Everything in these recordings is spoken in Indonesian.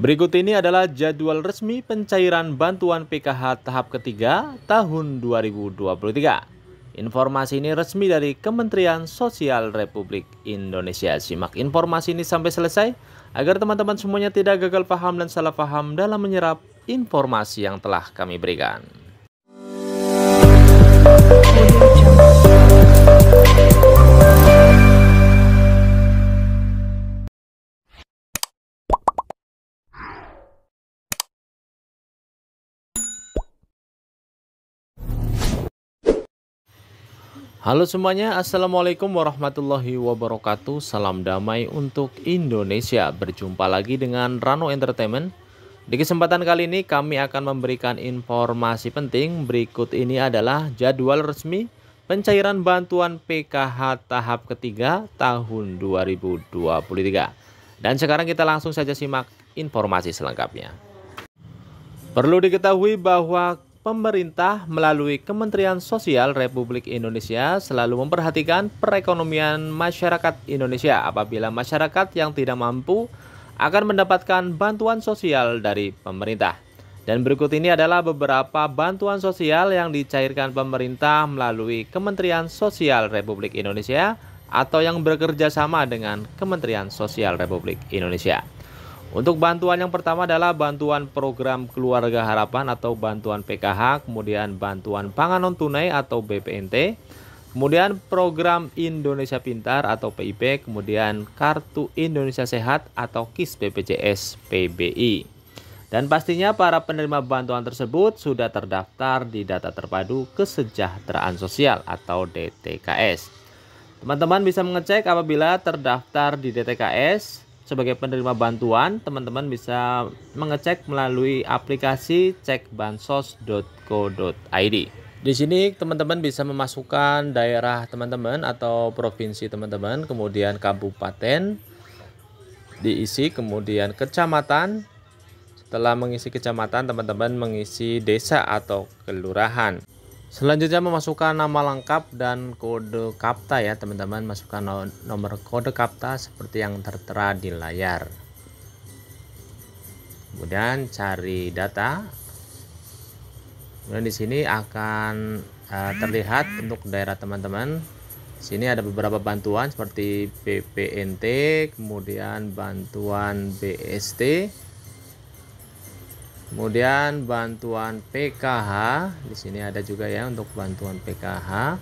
Berikut ini adalah jadwal resmi pencairan bantuan PKH tahap ketiga tahun 2023. Informasi ini resmi dari Kementerian Sosial Republik Indonesia. Simak informasi ini sampai selesai agar teman-teman semuanya tidak gagal paham dan salah paham dalam menyerap informasi yang telah kami berikan. Halo semuanya, Assalamualaikum warahmatullahi wabarakatuh Salam damai untuk Indonesia Berjumpa lagi dengan Rano Entertainment Di kesempatan kali ini kami akan memberikan informasi penting Berikut ini adalah jadwal resmi Pencairan bantuan PKH tahap ketiga tahun 2023 Dan sekarang kita langsung saja simak informasi selengkapnya Perlu diketahui bahwa pemerintah melalui Kementerian Sosial Republik Indonesia selalu memperhatikan perekonomian masyarakat Indonesia apabila masyarakat yang tidak mampu akan mendapatkan bantuan sosial dari pemerintah. Dan berikut ini adalah beberapa bantuan sosial yang dicairkan pemerintah melalui Kementerian Sosial Republik Indonesia atau yang bekerja sama dengan Kementerian Sosial Republik Indonesia. Untuk bantuan yang pertama adalah bantuan program keluarga harapan atau bantuan PKH, kemudian bantuan pangan non tunai atau BPNT, kemudian program Indonesia Pintar atau PIP, kemudian kartu Indonesia Sehat atau KIS BPJS PBI. Dan pastinya para penerima bantuan tersebut sudah terdaftar di data terpadu kesejahteraan sosial atau DTKS. Teman-teman bisa mengecek apabila terdaftar di DTKS sebagai penerima bantuan, teman-teman bisa mengecek melalui aplikasi cekbansos.co.id. Di sini teman-teman bisa memasukkan daerah teman-teman atau provinsi teman-teman, kemudian kabupaten diisi, kemudian kecamatan. Setelah mengisi kecamatan, teman-teman mengisi desa atau kelurahan. Selanjutnya memasukkan nama lengkap dan kode kapta ya teman-teman Masukkan nomor kode kapta seperti yang tertera di layar Kemudian cari data Kemudian di sini akan uh, terlihat untuk daerah teman-teman Sini ada beberapa bantuan seperti PPNT Kemudian bantuan BST Kemudian bantuan PKH, di sini ada juga ya untuk bantuan PKH.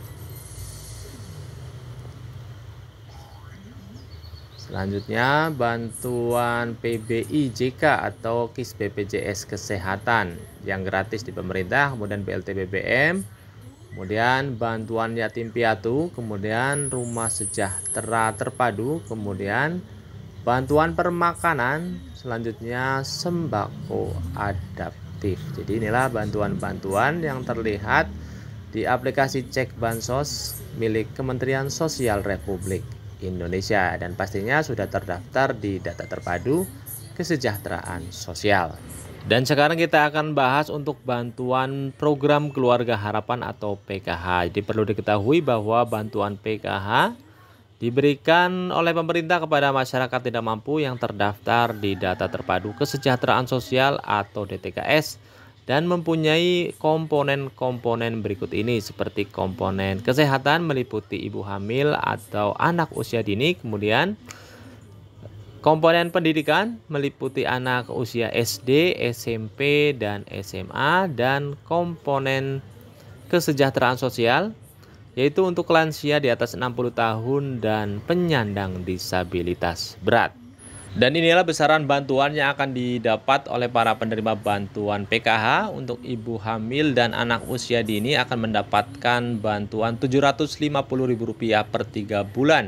Selanjutnya bantuan PBI PBIJK atau KIS BPJS Kesehatan yang gratis di pemerintah, kemudian BLT BBM, kemudian bantuan yatim piatu, kemudian rumah sejahtera terpadu, kemudian bantuan permakanan selanjutnya sembako adaptif jadi inilah bantuan-bantuan yang terlihat di aplikasi cek bansos milik Kementerian Sosial Republik Indonesia dan pastinya sudah terdaftar di data terpadu kesejahteraan sosial dan sekarang kita akan bahas untuk bantuan program keluarga harapan atau PKH. Jadi perlu diketahui bahwa bantuan PKH diberikan oleh pemerintah kepada masyarakat tidak mampu yang terdaftar di data terpadu kesejahteraan sosial atau DTKS dan mempunyai komponen-komponen berikut ini seperti komponen kesehatan meliputi ibu hamil atau anak usia dini kemudian komponen pendidikan meliputi anak usia SD, SMP dan SMA dan komponen kesejahteraan sosial yaitu untuk lansia di atas 60 tahun dan penyandang disabilitas berat. Dan inilah besaran bantuan yang akan didapat oleh para penerima bantuan PKH untuk ibu hamil dan anak usia dini akan mendapatkan bantuan Rp750.000 per 3 bulan.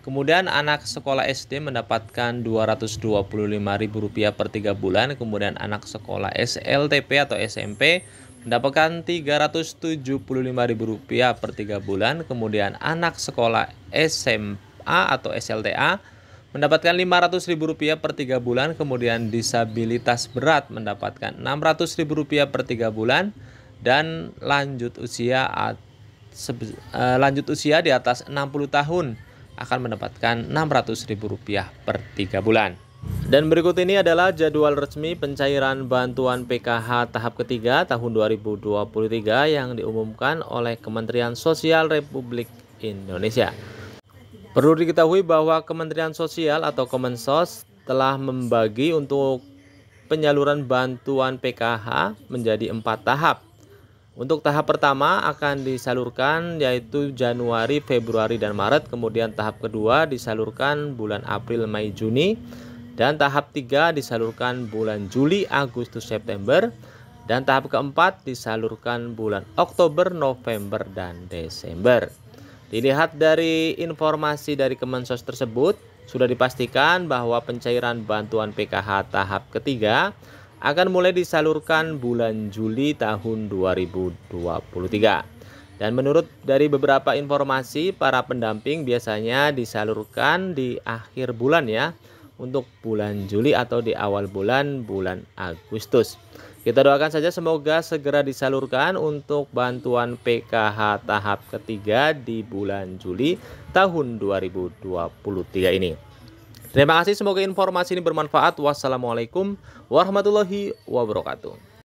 Kemudian anak sekolah SD mendapatkan Rp225.000 per 3 bulan, kemudian anak sekolah SLTP atau SMP mendapatkan Rp375.000 per 3 bulan, kemudian anak sekolah SMA atau SLTA mendapatkan Rp500.000 per 3 bulan, kemudian disabilitas berat mendapatkan Rp600.000 per 3 bulan dan lanjut usia e, lanjut usia di atas 60 tahun akan mendapatkan Rp600.000 per 3 bulan. Dan berikut ini adalah jadwal resmi pencairan bantuan PKH tahap ketiga tahun 2023 yang diumumkan oleh Kementerian Sosial Republik Indonesia. Perlu diketahui bahwa Kementerian Sosial atau Kemensos telah membagi untuk penyaluran bantuan PKH menjadi empat tahap. Untuk tahap pertama akan disalurkan yaitu Januari, Februari, dan Maret. Kemudian tahap kedua disalurkan bulan April, Mei, Juni dan tahap 3 disalurkan bulan Juli, Agustus, September dan tahap keempat disalurkan bulan Oktober, November, dan Desember. Dilihat dari informasi dari Kemensos tersebut, sudah dipastikan bahwa pencairan bantuan PKH tahap ketiga akan mulai disalurkan bulan Juli tahun 2023. Dan menurut dari beberapa informasi, para pendamping biasanya disalurkan di akhir bulan ya, untuk bulan Juli atau di awal bulan bulan Agustus. Kita doakan saja semoga segera disalurkan untuk bantuan PKH tahap ketiga di bulan Juli tahun 2023 ini. Terima kasih semoga informasi ini bermanfaat. Wassalamualaikum warahmatullahi wabarakatuh.